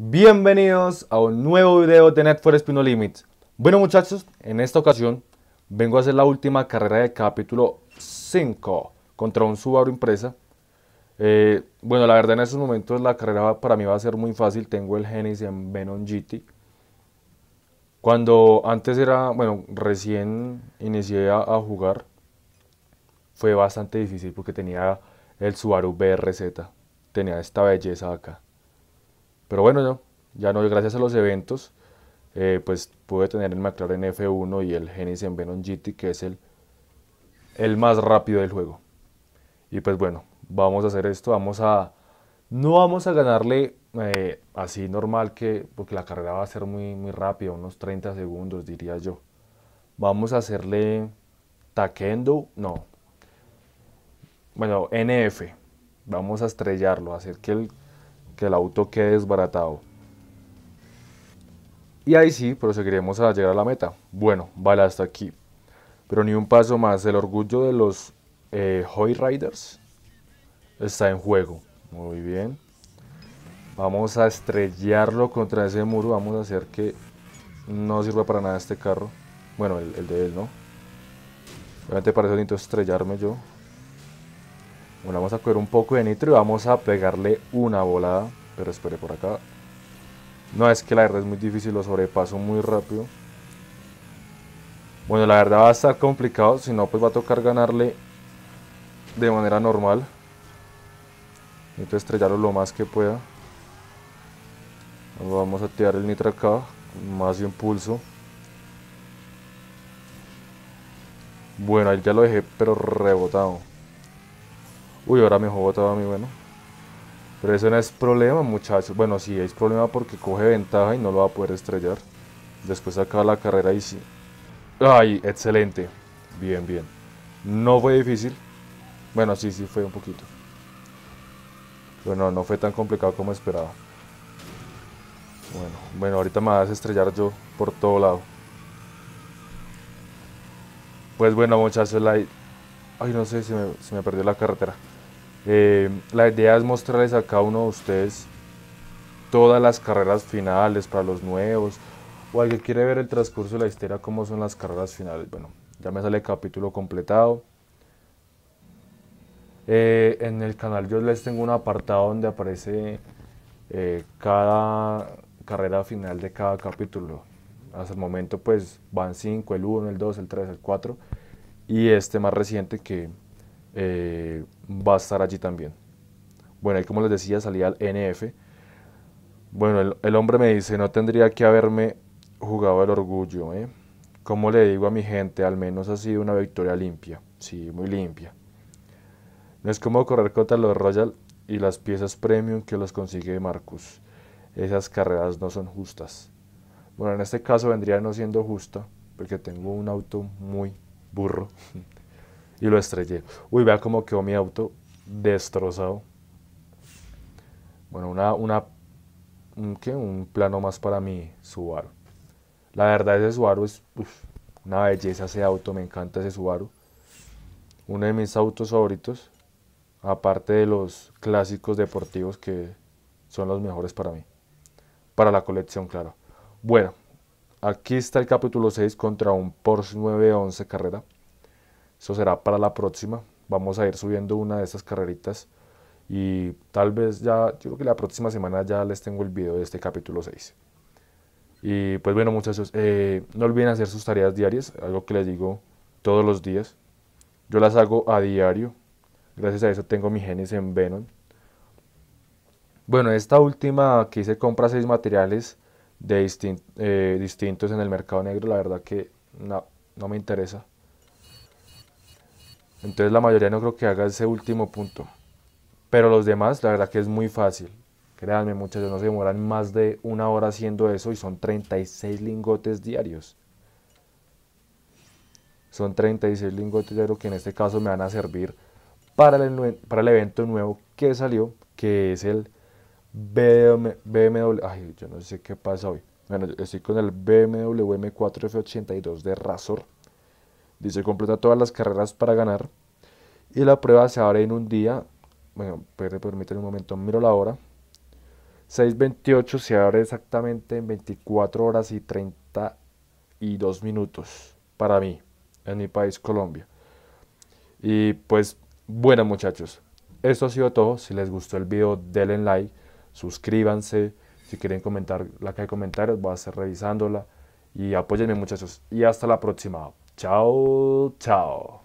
Bienvenidos a un nuevo video de Net for Limits. Bueno muchachos, en esta ocasión vengo a hacer la última carrera de capítulo 5 contra un Subaru Impresa. Eh, bueno, la verdad en estos momentos la carrera para mí va a ser muy fácil. Tengo el Genesis en Venom GT. Cuando antes era, bueno, recién inicié a jugar, fue bastante difícil porque tenía el Subaru BRZ. Tenía esta belleza acá. Pero bueno, ya no, gracias a los eventos, eh, pues pude tener el McLaren F1 y el Genesis en Venom GT, que es el, el más rápido del juego. Y pues bueno, vamos a hacer esto, vamos a... No vamos a ganarle eh, así normal que, porque la carrera va a ser muy, muy rápida, unos 30 segundos diría yo. Vamos a hacerle taquendo, no. Bueno, NF. Vamos a estrellarlo, hacer que el que el auto quede desbaratado. Y ahí sí, proseguiremos a llegar a la meta. Bueno, vale hasta aquí. Pero ni un paso más. El orgullo de los Hoy eh, Riders está en juego. Muy bien. Vamos a estrellarlo contra ese muro. Vamos a hacer que no sirva para nada este carro. Bueno, el, de él, ¿no? Obviamente parece bonito estrellarme yo. Bueno, vamos a coger un poco de nitro y vamos a pegarle una volada. Pero espere por acá. No, es que la verdad es muy difícil, lo sobrepaso muy rápido. Bueno, la verdad va a estar complicado, si no pues va a tocar ganarle de manera normal. Necesito estrellarlo lo más que pueda. Vamos a tirar el nitro acá, más impulso. Bueno, ahí ya lo dejé, pero rebotado. Uy, ahora me jugó todo a mí, bueno. Pero eso no es problema, muchachos. Bueno, sí, es problema porque coge ventaja y no lo va a poder estrellar. Después acaba la carrera y sí. ¡Ay! Excelente. Bien, bien. No fue difícil. Bueno, sí, sí, fue un poquito. Bueno, no, fue tan complicado como esperaba. Bueno, bueno, ahorita me vas a estrellar yo por todo lado. Pues bueno, muchachos, la... Ay, no sé, si se me perdió la carretera. Eh, la idea es mostrarles a cada uno de ustedes todas las carreras finales para los nuevos o alguien quiere ver el transcurso de la historia, cómo son las carreras finales. Bueno, ya me sale el capítulo completado. Eh, en el canal yo les tengo un apartado donde aparece eh, cada carrera final de cada capítulo. Hasta el momento pues van 5, el 1, el 2, el 3, el 4 y este más reciente que eh, va a estar allí también. Bueno, y como les decía, salía al NF. Bueno, el, hombre me dice, no tendría que haberme jugado el orgullo, ¿eh? Como le digo a mi gente, al menos ha sido una victoria limpia. Sí, muy limpia. No es como correr contra los Royal y las piezas premium que los consigue Marcus. Esas carreras no son justas. Bueno, en este caso vendría no siendo justa, porque tengo un auto muy burro. y lo estrellé. Uy, vea cómo quedó mi auto destrozado. Bueno, una, una ¿qué? un plano más para mi Subaru. La verdad ese Subaru es una belleza, ese auto, me encanta ese Subaru. Uno de mis autos favoritos, aparte de los clásicos deportivos que son los mejores para mí. Para la colección, claro. Bueno, aquí está el capítulo 6 contra un Porsche 911 carrera. Eso será para la próxima. Vamos a ir subiendo una de esas carreritas y tal vez ya, yo creo que la próxima semana ya les tengo el video de este capítulo 6. Y pues bueno muchachos, eh, no olviden hacer sus tareas diarias, algo que les digo todos los días. Yo las hago a diario, gracias a eso tengo mi genes en Venom. Bueno, esta última que hice compra seis materiales de eh, distintos en el mercado negro, la verdad que no me interesa. Entonces la mayoría no creo que haga ese último punto. Pero los demás, la verdad que es muy fácil. Créanme muchachos, no se demoran más de una hora haciendo eso y son 36 lingotes diarios. Son 36 lingotes diarios que en este caso me van a servir para el, para el evento nuevo que salió, que es el BMW, Ay, yo no sé qué pasa hoy. Bueno, estoy con el BMW M4F82 de Razor. Dice, completa todas las carreras para ganar. Y la prueba se abre en un día. Bueno, pues, permítanme un momento, miro la hora. 6.28 se abre exactamente en 24 horas y 32 minutos para mí, en mi país Colombia. Y pues, bueno muchachos, esto ha sido todo. Si les gustó el video, denle like, suscríbanse. Si quieren comentar la que hay comentarios, voy a estar revisándola. Y apóyenme muchachos. Y hasta la próxima. Chao, chao.